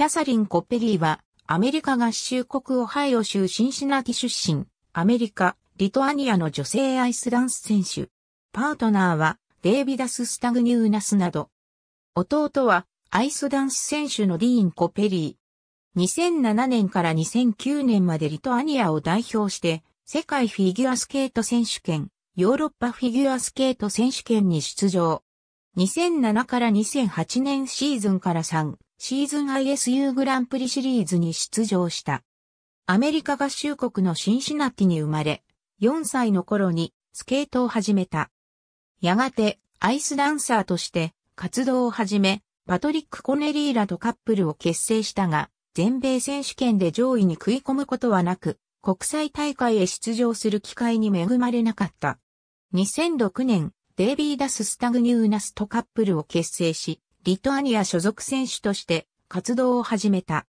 キャサリン・コッペリーは、アメリカ合衆国オハイオ州シンシナティ出身、アメリカ、リトアニアの女性アイスダンス選手。パートナーは、デイビダス・スタグニューナスなど。弟は、アイスダンス選手のディーン・コペリー。2007年から2009年までリトアニアを代表して、世界フィギュアスケート選手権、ヨーロッパフィギュアスケート選手権に出場。2007から2008年シーズンから3シーズン ISU グランプリシリーズに出場した。アメリカ合衆国のシンシナティに生まれ、4歳の頃にスケートを始めた。やがてアイスダンサーとして活動を始め、パトリック・コネリーラとカップルを結成したが、全米選手権で上位に食い込むことはなく、国際大会へ出場する機会に恵まれなかった。2006年、デイビーダス・スタグニューナスとカップルを結成し、リトアニア所属選手として活動を始めた。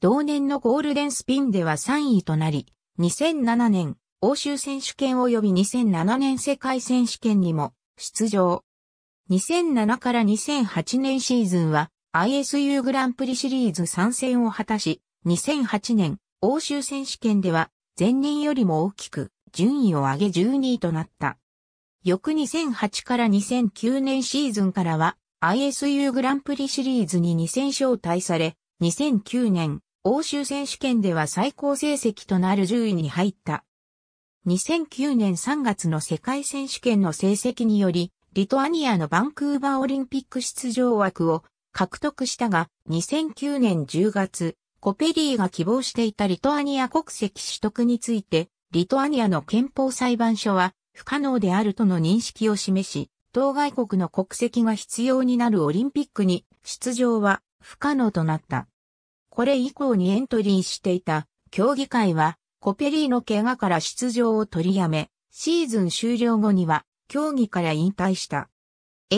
同年のゴールデンスピンでは3位となり、2007年欧州選手権及び2007年世界選手権にも出場。2007から2008年シーズンは ISU グランプリシリーズ参戦を果たし、2008年欧州選手権では前年よりも大きく順位を上げ12位となった。翌2008から2009年シーズンからは ISU グランプリシリーズに2戦招待され、2009年、欧州選手権では最高成績となる10位に入った。2009年3月の世界選手権の成績により、リトアニアのバンクーバーオリンピック出場枠を獲得したが、2009年10月、コペリーが希望していたリトアニア国籍取得について、リトアニアの憲法裁判所は不可能であるとの認識を示し、当該国の国籍が必要になるオリンピックに出場は不可能となった。これ以降にエントリーしていた競技会はコペリーの怪我から出場を取りやめ、シーズン終了後には競技から引退した。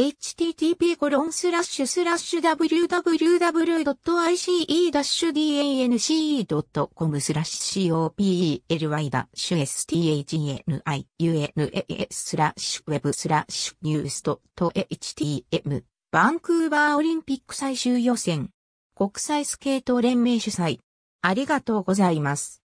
http コロンスラッシュスラッシュ www.ice-dance.com スラッシュ copely ダッシュ s t a g n i u n a s スラッシュウェブスラッシュニュースと htm バンクーバーオリンピック最終予選国際スケート連盟主催ありがとうございます。